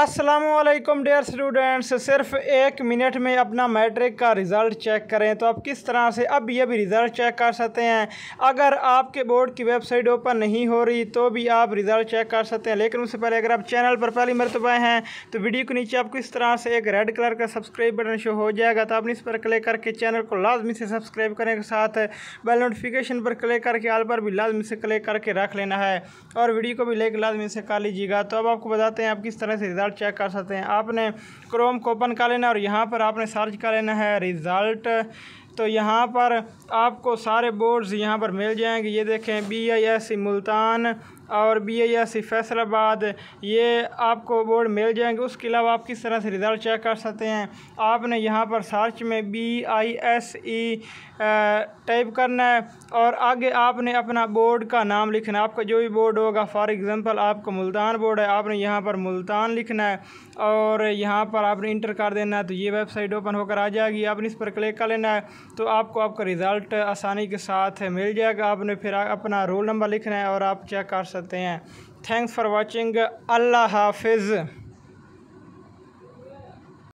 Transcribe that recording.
Aslam dear students सिर्फ एक minute में अपना मैट्रिक का रिज़ल्ट चेक करें तो आप किस तरह से अब ये भी रिज़ल्ट चेक कर सकते हैं अगर आपके बोर्ड की वेबसाइट ओपन नहीं हो रही तो भी आप रिज़ल्ट चेक कर सकते हैं लेकिन उससे पहले अगर आप चैनल पर पहली मरतबा हैं तो वीडियो के नीचे आपको इस तरह से एक रेड कलर का सब्सक्राइब बटन शो हो जाएगा तो आपने इस पर क्लिक करके चैनल को लाजमी से सब्सक्राइब करने के साथ बेल नोटिफिकेशन पर क्लिक करके आल पर भी लाजमी से क्लिक करके रख लेना है और वीडियो को भी लेकर लाजमी से कर लीजिएगा तो अब आपको बताते हैं आप किस तरह से रिज़ल्ट चेक कर सकते हैं आपने क्रोम को ओपन कर लेना और यहाँ पर आपने सर्च कर लेना है रिज़ल्ट तो यहाँ पर आपको सारे बोर्ड्स यहाँ पर मिल जाएंगे ये देखें B I S C Multan और B I S C Faisalabad ये आपको बोर्ड मिल जाएंगे उसके अलावा आप किस तरह से रिज़ल्ट चेक कर सकते हैं आपने यहाँ पर सर्च में B I S E type करना है और आगे आपने अपना बोर्ड का नाम लिखना है आपका जो भी बोर्ड होगा फॉर एग्ज़ाम्पल आपका मुल्तान बोर्ड है आपने यहाँ पर मुल्तान लिखना है और यहाँ पर आपने इंटर कर देना है तो ये वेबसाइट ओपन होकर आ जाएगी आपने इस पर क्लिक कर लेना है तो आपको आपका रिज़ल्ट आसानी के साथ मिल जाएगा आपने फिर अपना रोल नंबर लिखना है और आप चेक कर सकते हैं थैंक्स फॉर वॉचिंग अल्लाह हाफिज़